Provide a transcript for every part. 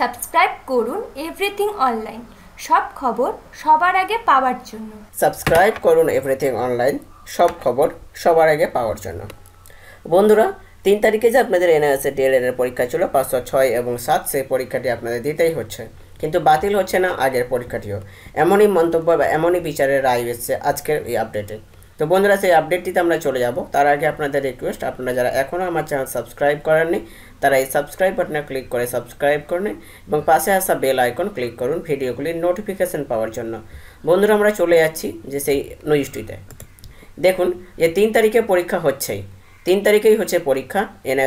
subscribe করুন everything online সব খবর সবার আগে পাওয়ার জন্য সাবস্ক্রাইব করুন এভরিথিং অনলাইন সব খবর সবার আগে পাওয়ার জন্য বন্ধুরা তিন তারিখে যে আপনাদের এনআইএসএ ডিএলএড এর পরীক্ষা ছিল পাঁচশো ছয় এবং সাত সেই পরীক্ষাটি আপনাদের দিতেই হচ্ছে কিন্তু বাতিল হচ্ছে না আগের পরীক্ষাটিও এমনই মন্তব্য বা এমনই বিচারের রায় এসছে আজকের এই আপডেটে তো বন্ধুরা সেই আপডেটটিতে আমরা চলে যাব তার আগে আপনাদের রিকোয়েস্ট আপনারা যারা এখনও আমার চ্যানেল সাবস্ক্রাইব করেননি তারা এই সাবস্ক্রাইব বাটনে ক্লিক করে সাবস্ক্রাইব করুন এবং পাশে আসা বেল আইকন ক্লিক করুন ভিডিওগুলির নোটিফিকেশান পাওয়ার জন্য বন্ধুরা আমরা চলে যাচ্ছি যে সেই নিউজটিতে দেখুন যে তিন তারিখে পরীক্ষা হচ্ছেই তিন তারিখেই হচ্ছে পরীক্ষা এর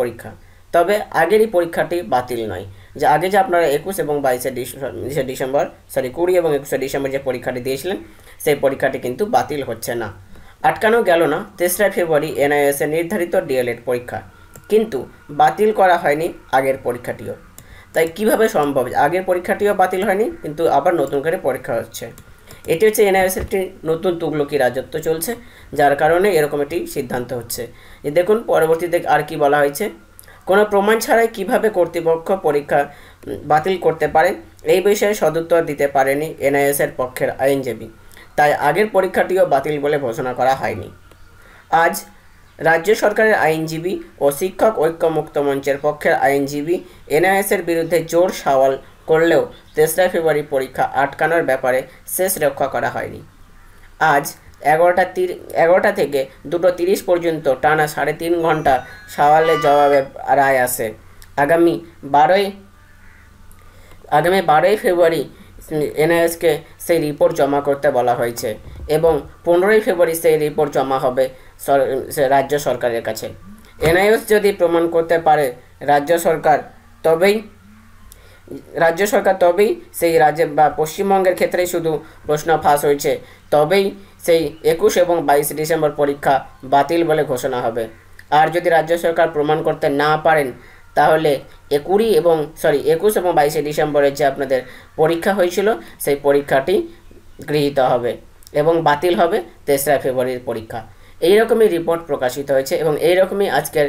পরীক্ষা তবে আগেরই পরীক্ষাটি বাতিল নয় যে আগে যে আপনারা একুশ এবং বাইশে ডিসেম্বর সরি কুড়ি এবং একুশে ডিসেম্বর যে পরীক্ষাটি দিয়েছিলেন সেই পরীক্ষাটি কিন্তু বাতিল হচ্ছে না আটকানো গেল না তেসরা ফেব্রুয়ারি এনআইএসের নির্ধারিত ডিএলএড পরীক্ষা কিন্তু বাতিল করা হয়নি আগের পরীক্ষাটিও তাই কিভাবে সম্ভব আগের পরীক্ষাটিও বাতিল হয়নি কিন্তু আবার নতুন করে পরীক্ষা হচ্ছে এটি হচ্ছে এনআইএসের একটি নতুন তুগলকি রাজত্ব চলছে যার কারণে এরকম একটি সিদ্ধান্ত হচ্ছে দেখুন পরবর্তীতে আর কি বলা হয়েছে কোনো প্রমাণ ছাড়াই কিভাবে কর্তৃপক্ষ পরীক্ষা বাতিল করতে পারে এই বিষয়ে সদুত্তর দিতে পারেনি এনআইএসের পক্ষের আইনজীবী তাই আগের পরীক্ষাটিও বাতিল বলে ঘোষণা করা হয়নি আজ রাজ্য সরকারের আইনজীবী ও শিক্ষক ঐক্য মুক্ত মঞ্চের পক্ষের আইনজীবী এনআইএসের বিরুদ্ধে জোর সওয়াল করলেও তেসরা ফেব্রুয়ারি পরীক্ষা আটকানোর ব্যাপারে শেষ রক্ষা করা হয়নি আজ এগারোটা তির এগারোটা থেকে দুটো তিরিশ পর্যন্ত টানা সাড়ে তিন ঘন্টা সওয়ালের জবাবে রায় আসে আগামী বারোই আগামী বারোই ফেব্রুয়ারি এনআইএসকে সেই রিপোর্ট জমা করতে বলা হয়েছে এবং পনেরোই ফেব্রুয়ারি সেই রিপোর্ট জমা হবে রাজ্য সরকারের কাছে এনআইএস যদি প্রমাণ করতে পারে রাজ্য সরকার তবেই রাজ্য সরকার তবেই সেই রাজ্যে বা পশ্চিমবঙ্গের ক্ষেত্রে শুধু প্রশ্ন ফাঁস হয়েছে তবেই সেই একুশ এবং বাইশ ডিসেম্বর পরীক্ষা বাতিল বলে ঘোষণা হবে আর যদি রাজ্য সরকার প্রমাণ করতে না পারেন তাহলে একুড়ি এবং সরি একুশ এবং বাইশে ডিসেম্বরের যে আপনাদের পরীক্ষা হয়েছিল সেই পরীক্ষাটি গৃহীত হবে এবং বাতিল হবে তেসরা ফেব্রুয়ারির পরীক্ষা এইরকমই রিপোর্ট প্রকাশিত হয়েছে এবং এইরকমই আজকের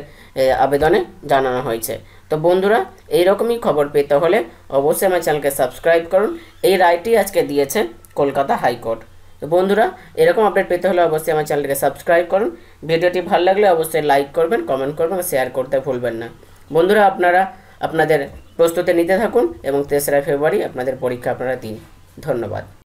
আবেদনে জানানো হয়েছে তো বন্ধুরা এইরকমই খবর পেতে হলে অবশ্যই আমার চ্যানেলকে সাবস্ক্রাইব করুন এই রায়টি আজকে দিয়েছে কলকাতা হাইকোর্ট তো বন্ধুরা এরকম আপডেট পেতে হলে অবশ্যই আমার চ্যানেলকে সাবস্ক্রাইব করুন ভিডিওটি ভালো লাগলে অবশ্যই লাইক করবেন কমেন্ট করবেন শেয়ার করতে ভুলবেন না বন্ধুরা আপনারা আপনাদের প্রস্তুতি নিতে থাকুন এবং তেসরা ফেব্রুয়ারি আপনাদের পরীক্ষা আপনারা দিন ধন্যবাদ